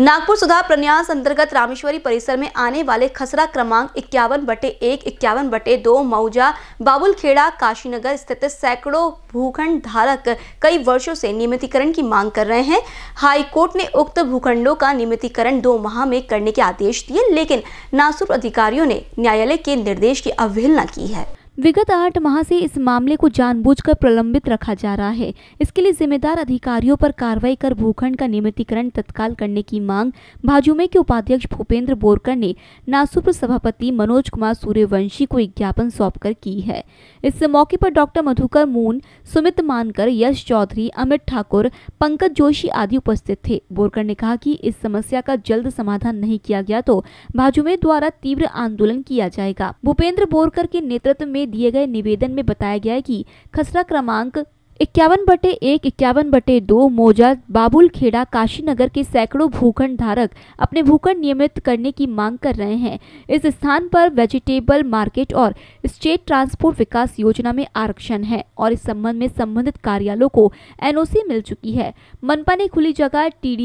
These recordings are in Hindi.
नागपुर सुधार प्रन्यास अंतर्गत रामेश्वरी परिसर में आने वाले खसरा क्रमांक इक्यावन बटे एक इक्यावन बटे दो मऊजा बाबुलखेड़ा काशीनगर स्थित सैकड़ों भूखंड धारक कई वर्षों से नियमितीकरण की मांग कर रहे हैं हाईकोर्ट ने उक्त भूखंडों का नियमितीकरण दो माह में करने के आदेश दिए लेकिन नासुर अधिकारियों ने न्यायालय के निर्देश की अवहेलना की है विगत आठ माह से इस मामले को जानबूझकर प्रलंबित रखा जा रहा है इसके लिए जिम्मेदार अधिकारियों पर कार्रवाई कर भूखंड का नियमितीकरण तत्काल करने की मांग भाजुमे के उपाध्यक्ष भूपेंद्र बोरकर ने नासुप्र सभापति मनोज कुमार सूर्यवंशी को एक ज्ञापन कर की है इस मौके पर डॉक्टर मधुकर मून सुमित मानकर यश चौधरी अमित ठाकुर पंकज जोशी आदि उपस्थित थे बोरकर ने कहा की इस समस्या का जल्द समाधान नहीं किया गया तो भाजुमे द्वारा तीव्र आंदोलन किया जाएगा भूपेंद्र बोरकर के नेतृत्व में दिए गए निवेदन में बताया गया है कि खसरा क्रमांक इक्यावन बटे एक इक्यावन बटे दो मोजा बाबुल खेड़ा काशीनगर के सैकड़ों भूखंड धारक अपने भूखंड नियमित करने की मांग कर रहे हैं इस स्थान पर वेजिटेबल मार्केट और स्टेट ट्रांसपोर्ट विकास योजना में आरक्षण है और इस संबंध में संबंधित कार्यालयों को एनओसी मिल चुकी है मनपा ने खुली जगह टी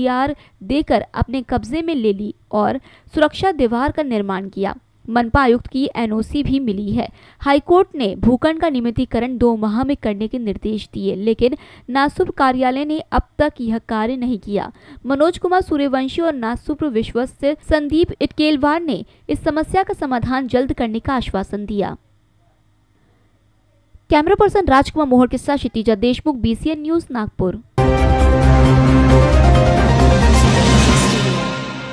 देकर अपने कब्जे में ले ली और सुरक्षा दीवार का निर्माण किया मनपा आयुक्त की एनओसी भी मिली है हाईकोर्ट ने भूखंड का नियमितीकरण दो माह में करने के निर्देश दिए लेकिन नासुप कार्यालय ने अब तक यह कार्य नहीं किया मनोज कुमार सूर्यवंशी और नासुप विश्वस्त संदीप इटकेलवार ने इस समस्या का समाधान जल्द करने का आश्वासन दिया कैमरा पर्सन राजकुमार मोहर के साथ क्षितिजा देशमुख बीसीएन न्यूज नागपुर